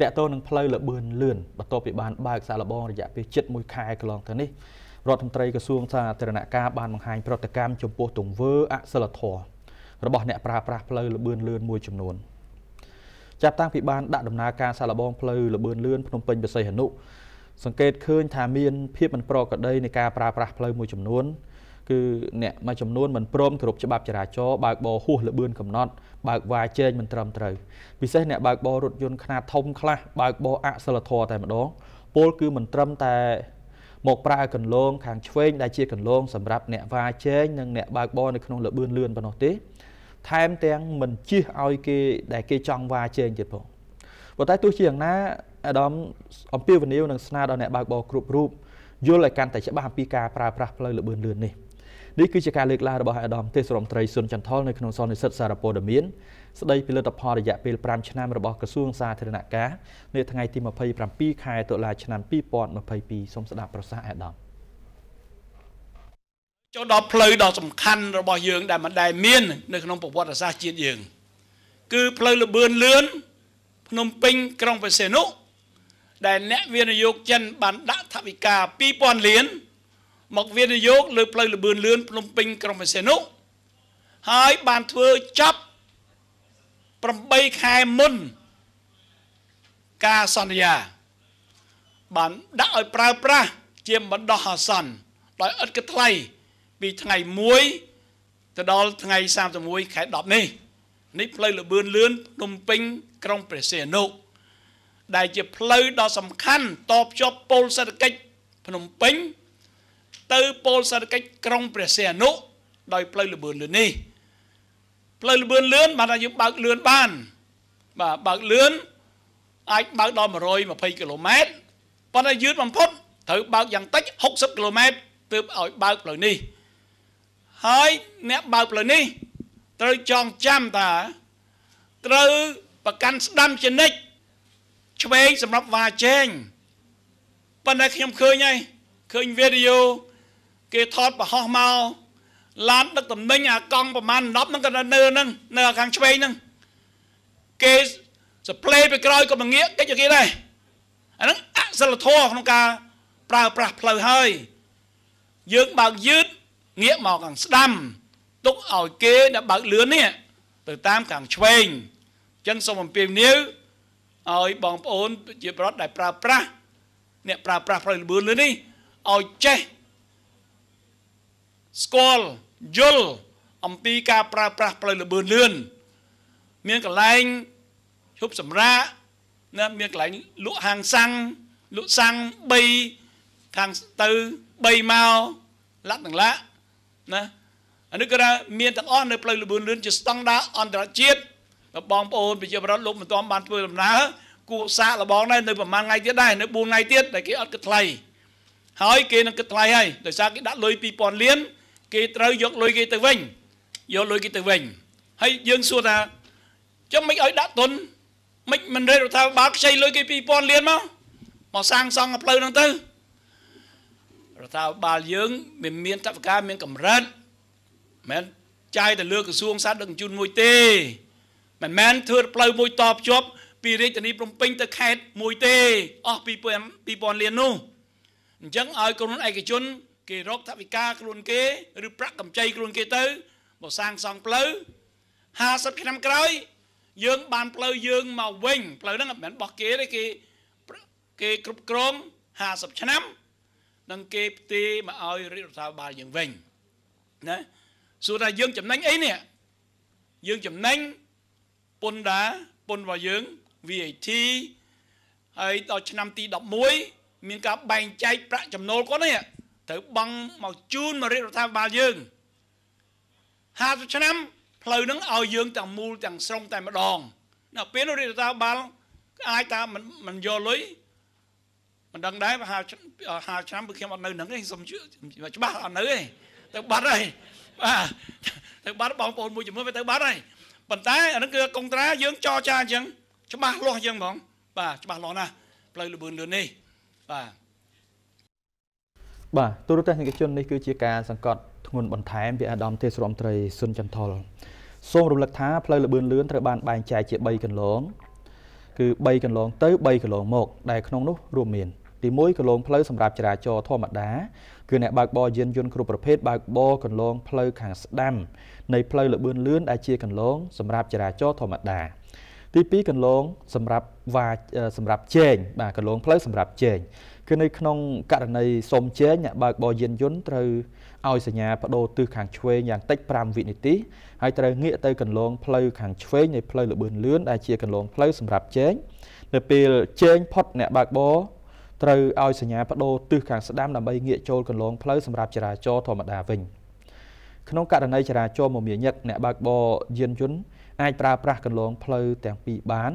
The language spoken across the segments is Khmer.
តកតទៅនឹងផ្លូវលបឿនលឿនបន្ទាប់ពីបានបើកសាឡបងរយៈពេលជិត1ខែកន្លងទៅនេះរដ្ឋមន្ត្រីក្រសួងសាធារណការបានបង្ហាញប្រតិកម្មចំពោះទង្វើអសិលធម៌របស់អ្នកប្រើប្រាស់ផ្លូវលបឿនលឿនមួយចំនួនចាប់តាំងពីបានដាក់ដំណើរការសាឡបងផ្លូវលបឿនលឿនភ្នំពេញបិស័យហនុសង្កេតឃើញថាមានភាពមិនប្រក្រតីនៃការប្រើប្រាស់ផ្លូវមួយចំនួនគឺអ្នកមួយចំនួនមិនព្រមគ្រប់ច្បាប់ចរាចរណ៍បើកបរហួសល្បឿនកំណត់បើកវ៉ាជែងមិនត្រឹមត្រូវពិសេសអ្នកបើកបររថយន្តខ្នាតធំខ្លះបើកបរអសិលធម៌តែម្ដង ពលគឺមិនត្រឹមតែមកប្រើកន្លងខាងឆ្វេងដែលជាកន្លងសម្រាប់អ្នកវ៉ាជែងនិងអ្នកបើកបរនៅក្នុងល្បឿនលឿនប៉ុណ្ណោះទេថែមទាំងមិនជិះឲ្យគេដែលគេចង់វ៉ាជែងទៀតផងប៉ុន្តែទោះជាយ៉ាងណាអាដាមអំពាវនាវនឹងស្នើដល់អ្នកបើកបរគ្រប់រូបយល់ឲ្យកាន់តែច្បាស់អំពីការប្រើប្រាស់ផ្លូវល្បឿនលឿននេះនេះគឺជាការលើកឡើងរបស់អាដាមទេសរមត្រីស៊ុនចន្ទថលនៅក្នុងសន្និសិទសារព័ត៌មានស្ដីពីលទ្ធផលរយៈពេល5ឆ្នាំរបស់ក្រសួងសាធារណការ នៅថ្ងៃទី27ខែតុលាឆ្នាំ2022សូមស្ដាប់ប្រសាសន៍អាដាមចូលដល់ផ្លូវដ៏សំខាន់របស់យើងដែលមិនដែលមាននៅក្នុងប្រវត្តិសាស្ត្រជាតិយើងគឺផ្លូវលបឿនលឿនភ្នំពេញក្រុងបសេនុដែលអ្នកវិនិយោគចិនបាន ដាក់ថវិកា2000លានមកវិនិយោគលើផ្លូវលបឿនលឿនភ្នំពេញក្រុងបរសេនុហើយបានធ្វើចប់8ខែមុនការសន្យា បានដាក់ឲ្យប្រើប្រាស់ជាបណ្ដោះអាសន្នដោយឥតគិតថ្លៃពីថ្ងៃ1ទៅដល់ថ្ងៃ31ខែ10នេះនេះផ្លូវលបឿនលឿនភ្នំពេញក្រុងព្រះសីហនុដែលជាផ្លូវដ៏សំខាន់តបជាប់ពលសេដ្ឋកិច្ចភ្នំពេញទៅពលសេដ្ឋកិច្ចក្រុងព្រះសីហនុដោយផ្លូវលបឿនលឿននេះផ្លូវលបឿនលឿនបានថាយើងបើកលឿនបានបាទបើកលឿនអាចបើកដល់120គីឡូម៉ែត្រប៉ុន្តែយឺតបំផុតត្រូវបើកយ៉ាងតិច60គីឡូម៉ែត្រទើបឲ្យបើកផ្លូវនេះហើយអ្នកបើកផ្លូវនេះត្រូវចងចាំថាត្រូវប្រកាន់ស្ដាំចនិចឆ្វេងសម្រាប់វ៉ាជែងប៉ុន្តែខ្ញុំឃើញហើយឃើញវីដេអូគេថតប្រហោះមកឡានដឹកតំណែងអាកង់ប្រមាណ10ហ្នឹងក៏នៅហ្នឹងនៅខាងឆ្វេងហ្នឹងគេស្ប្លេពីក្រោយក៏មងាកតិចគេដែរអាហ្នឹងអសិលធម៌ក្នុងការប្រើប្រាស់ផ្លូវហើយយើងបើកយឺតងាកមកខាងស្ដាំទុកឲ្យគេដែលបើកលឿននេះទៅតាមខាងឆ្វេងអញ្ចឹងសូមអំពាវនាវឲ្យបងប្អូនជាប្រដ្ឋដែលប្រើប្រាស់អ្នកប្រើប្រាស់ផ្លូវលឿនលឿននេះឲ្យចេះស្គាល់យល់អំពីការប្រើប្រាស់ផ្លូវលបឿនលឿនមានកន្លែងឈប់សម្រាកណាមានកន្លែងលក់ហាងសាំងលក់សាំង3ខាងទៅ3មកលាក់ទាំងលាក់ណាអានេះគឺថាមានទាំងអស់នៅផ្លូវលបឿនលឿនជាស្តង់ដារអន្តរជាតិបងប្អូនប្រជាប្រដ្ឋលោកមិនទាន់បានធ្វើដំណើរគួរសាកលបងដែរនៅប្រហែលថ្ងៃទៀតដែរនៅ4ថ្ងៃទៀតដែលគេអត់គិតថ្លៃហើយគេនឹងគិតថ្លៃហើយដោយសារគេដាក់លុយ2000លានគេត្រូវយកលុយគេទៅវិញយកលុយគេទៅវិញហើយយើងសួរថាចាំមិនឲ្យដាក់ទុនមិនមិនរេរដ្ឋាភិបាលខ្ចីលុយគេ2000លានមកមកសាងសង់ផ្លូវហ្នឹងទៅរដ្ឋាភិបាលយើងមិនមានតបការមានកម្រិតមិនចាយទៅលើក្រសួងសាធដឹកជញ្ជូនមួយទេមិនមែនធ្វើផ្លូវមួយតភ្ជាប់ពីរាជធានីភ្នំពេញទៅខេត្តមួយទេអស់2000 2000លាននោះអញ្ចឹងឲ្យក្រុមហ៊ុនឯកជនគេរកថវិកាខ្លួនគេឬប្រាក់កម្ចីខ្លួនគេទៅមកសាងសង់ផ្លូវ50ឆ្នាំក្រោយយើងបានផ្លូវយើងមកវិញផ្លូវហ្នឹងមិនមែនរបស់គេទេគេគេគ្រប់គ្រង50ឆ្នាំនឹងគេផ្ទេរមកឲ្យរាជរដ្ឋាភិបាលយើងវិញណាសួរថាយើងចំណេញអីនេះយើងចំណេញពុនដាពុនរបស់យើង VAT ហើយដល់ឆ្នាំទី11មានការបែងចែកប្រាក់ចំណូលគាត់នេះត្រូវបង់មកជូនមករាជរដ្ឋាភិបាលយើង50ឆ្នាំផ្លូវនឹងឲ្យយើងទាំងមូលទាំងស្រុងតែម្ដងដល់ពេលនោះរាជរដ្ឋាភិបាលអាចថាមិនមិនយកលុយមិនដឹងដែរបើ50 50ឆ្នាំគឺខ្ញុំអត់នៅនឹងទេសុំច្បាស់អត់នៅទេទៅបាត់ហើយបាទទៅបាត់បងប្អូនមួយចំនួនវាទៅបាត់ហើយប៉ុន្តែអានឹងគឺកុងត្រាយើងចរចាអញ្ចឹងច្បាស់លាស់អញ្ចឹងហ្មងបាទច្បាស់លាស់ណាស់ផ្លូវលបឿនលឿននេះបាទបាទទូរទស្សនិកជននេះគឺជាការសង្កត់ធ្ងន់បន្ថែមពីអាដាមទេសរមត្រីសុនចន្ទថលសូមរំលឹកថាផ្លូវលបឿនលឿនត្រូវបានបែងចែកជា3កន្លងគឺ3កន្លងទៅ3កន្លងមកដែលក្នុងនោះរួមមានទី1កន្លងផ្លូវសម្រាប់ចរាចរណ៍ធម្មតាគឺអ្នកបើកបរយានយន្តគ្រប់ប្រភេទបើកបរកន្លងផ្លូវខាងស្ដាំនៃផ្លូវលបឿនលឿនដែលជាកន្លងសម្រាប់ចរាចរណ៍ធម្មតាទី2កន្លងសម្រាប់វាសម្រាប់ជែងបាទកន្លងផ្លូវសម្រាប់ជែងគឺនៅក្នុងករណីសុំជែងអ្នកបើកបរយានយន្តត្រូវឲ្យសញ្ញាបដូរទិសខាងឆ្វេងយ៉ាងតិច5វិនាទីហើយត្រូវងាកទៅកន្លងផ្លូវខាងឆ្វេងនៃផ្លូវលបឿនលឿនដែលជាកន្លងផ្លូវសម្រាប់ជែងនៅពេលជែងផុតអ្នកបើកបរត្រូវឲ្យសញ្ញាបដូរទិសខាងស្ដាំដើម្បីងាកចូលកន្លងផ្លូវសម្រាប់ចរាចរធម្មតាវិញ។ក្នុងករណីចរាចរណ៍មមាញឹកអ្នកបើកបរយានយន្តអាចប្រើប្រាស់កន្លងផ្លូវទាំងពីរបាន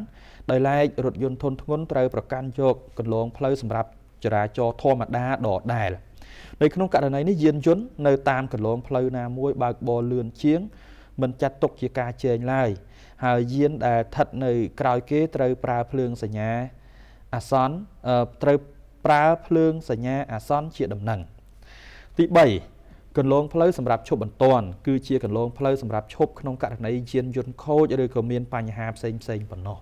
ដោយឡែករថយន្តធុនធ្ងន់ត្រូវប្រកាន់យកកន្លងផ្លូវសម្រាប់ចរាចរណ៍ធម្មតាដដែលនៅក្នុងករណីនេះយានយន្តនៅតាមកន្លងផ្លូវណាមួយបើកបរលឿនជាងមិនចាត់ទុកជាការជែងឡើយហើយយានដែលស្ថិតនៅក្រោយគេត្រូវប្រើភ្លើងសញ្ញាអាសន្នត្រូវប្រើភ្លើងសញ្ញាអាសន្នជាដំណឹងទី3កន្លងផ្លូវសម្រាប់ឈប់បន្ទាន់គឺជាកន្លងផ្លូវសម្រាប់ឈប់ក្នុងករណីយានយន្តខូចឬក៏មានបញ្ហាផ្សេងផ្សេងប៉ុណ្ណោះ